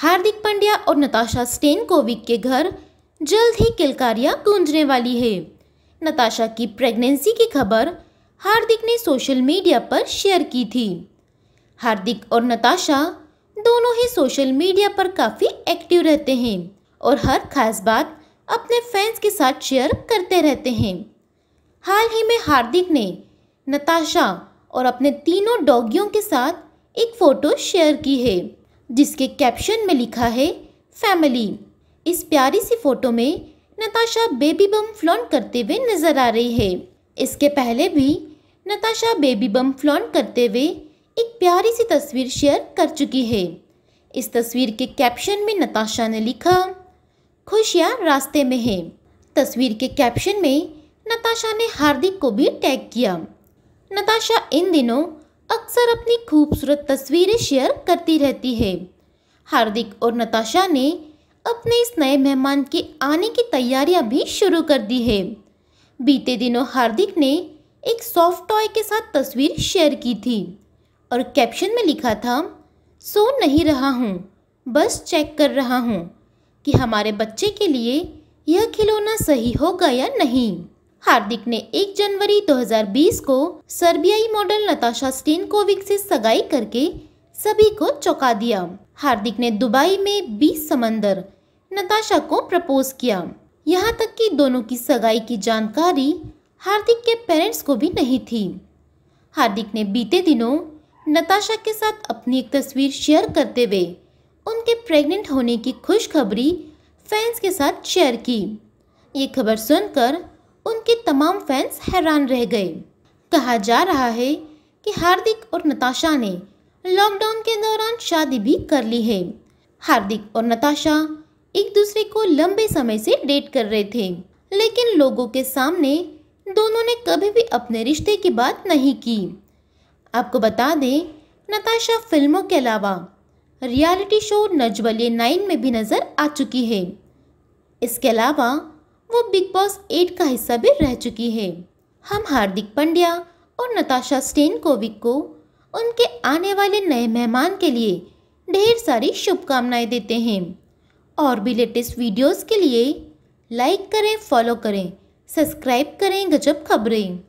हार्दिक पंड्या और नताशा स्टेन कोविक के घर जल्द ही किलकारियां गूंजने वाली है नताशा की प्रेगनेंसी की खबर हार्दिक ने सोशल मीडिया पर शेयर की थी हार्दिक और नताशा दोनों ही सोशल मीडिया पर काफ़ी एक्टिव रहते हैं और हर खास बात अपने फैंस के साथ शेयर करते रहते हैं हाल ही में हार्दिक ने नताशा और अपने तीनों डॉगियों के साथ एक फ़ोटो शेयर की है जिसके कैप्शन में लिखा है फैमिली इस प्यारी सी फोटो में नताशा बेबी बम फ्लॉन्ट करते हुए नजर आ रही है इसके पहले भी नताशा बेबी बम फ्लॉन्ट करते हुए एक प्यारी सी तस्वीर शेयर कर चुकी है इस तस्वीर के कैप्शन में नताशा ने लिखा खुशियाँ रास्ते में है तस्वीर के कैप्शन में नताशा ने हार्दिक को भी टैग किया नताशा इन दिनों अक्सर अपनी खूबसूरत तस्वीरें शेयर करती रहती है हार्दिक और नताशा ने अपने इस नए मेहमान के आने की तैयारियां भी शुरू कर दी है बीते दिनों हार्दिक ने एक सॉफ्ट टॉय के साथ तस्वीर शेयर की थी और कैप्शन में लिखा था सो नहीं रहा हूँ बस चेक कर रहा हूँ कि हमारे बच्चे के लिए यह खिलौना सही होगा या नहीं हार्दिक ने 1 जनवरी 2020 को सर्बियाई मॉडल नताशा कोविक से सगाई करके सभी को चौंका दिया हार्दिक ने दुबई में 20 समंदर नताशा को प्रपोज किया यहां तक कि दोनों की सगाई की जानकारी हार्दिक के पेरेंट्स को भी नहीं थी हार्दिक ने बीते दिनों नताशा के साथ अपनी एक तस्वीर शेयर करते हुए उनके प्रेग्नेंट होने की खुशखबरी फैंस के साथ शेयर की ये खबर सुनकर उनके तमाम फैंस हैरान रह गए कहा जा रहा है कि हार्दिक और नताशा ने लॉकडाउन के दौरान शादी भी कर ली है हार्दिक और नताशा एक दूसरे को लंबे समय से डेट कर रहे थे लेकिन लोगों के सामने दोनों ने कभी भी अपने रिश्ते की बात नहीं की आपको बता दें नताशा फिल्मों के अलावा रियलिटी शो नजवलिए नाइन में भी नज़र आ चुकी है इसके अलावा वो बिग बॉस एट का हिस्सा भी रह चुकी है हम हार्दिक पंड्या और नताशा स्टेन कोविक को उनके आने वाले नए मेहमान के लिए ढेर सारी शुभकामनाएं देते हैं और भी लेटेस्ट वीडियोस के लिए लाइक करें फॉलो करें सब्सक्राइब करें गजब खबरें